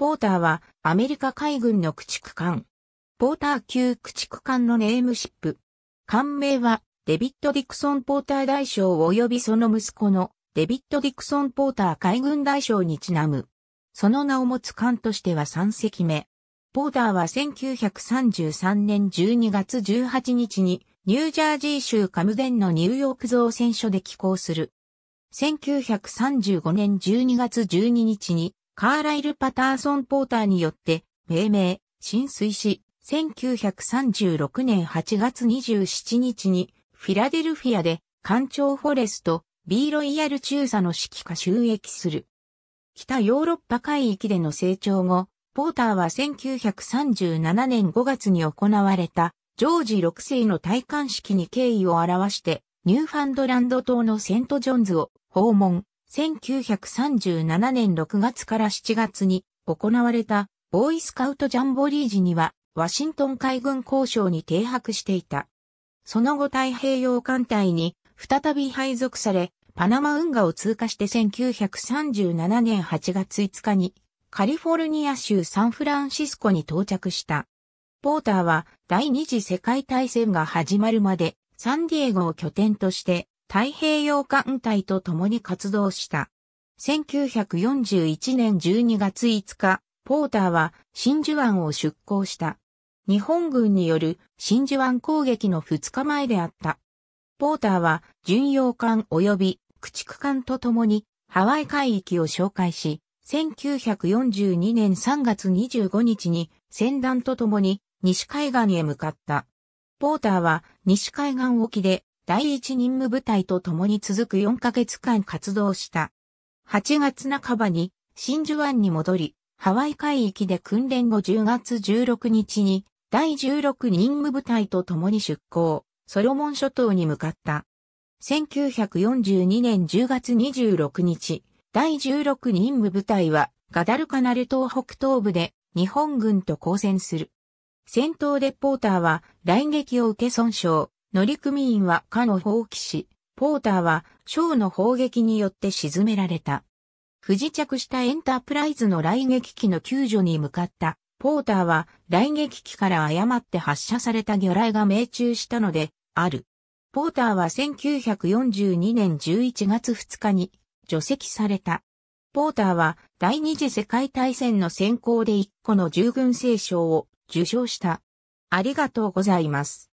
ポーターはアメリカ海軍の駆逐艦。ポーター級駆逐艦のネームシップ。艦名はデビッド・ディクソン・ポーター大将及びその息子のデビッド・ディクソン・ポーター海軍大将にちなむ。その名を持つ艦としては3隻目。ポーターは1933年12月18日にニュージャージー州カムデンのニューヨーク造船所で寄港する。1935年12月12日にカーライル・パターソン・ポーターによって命名、浸水し、1936年8月27日にフィラデルフィアで艦長フォレスト、B ロイヤル中佐の指揮下収益する。北ヨーロッパ海域での成長後、ポーターは1937年5月に行われたジョージ6世の戴冠式に敬意を表してニューファンドランド島のセントジョンズを訪問、1937年6月から7月に行われたボーイスカウトジャンボリー時にはワシントン海軍交渉に停泊していた。その後太平洋艦隊に再び配属され、パナマ運河を通過して1937年8月5日にカリフォルニア州サンフランシスコに到着した。ポーターは第二次世界大戦が始まるまでサンディエゴを拠点として太平洋艦隊と共に活動した。1941年12月5日、ポーターは真珠湾を出港した。日本軍による真珠湾攻撃の2日前であった。ポーターは巡洋艦及び駆逐艦と共にハワイ海域を紹介し、1942年3月25日に船団と共に西海岸へ向かった。ポーターは西海岸沖で第一任務部隊と共に続く4ヶ月間活動した。8月半ばに真珠湾に戻り、ハワイ海域で訓練後10月16日に第16任務部隊と共に出港、ソロモン諸島に向かった。1942年10月26日、第16任務部隊はガダルカナル島北東部で日本軍と交戦する。戦闘レポーターは来撃を受け損傷、乗組員は艦を放棄し、ポーターはーの砲撃によって沈められた。不時着したエンタープライズの雷撃機の救助に向かったポーターは雷撃機から誤って発射された魚雷が命中したのである。ポーターは1942年11月2日に除籍された。ポーターは第二次世界大戦の選考で1個の従軍聖賞を受賞した。ありがとうございます。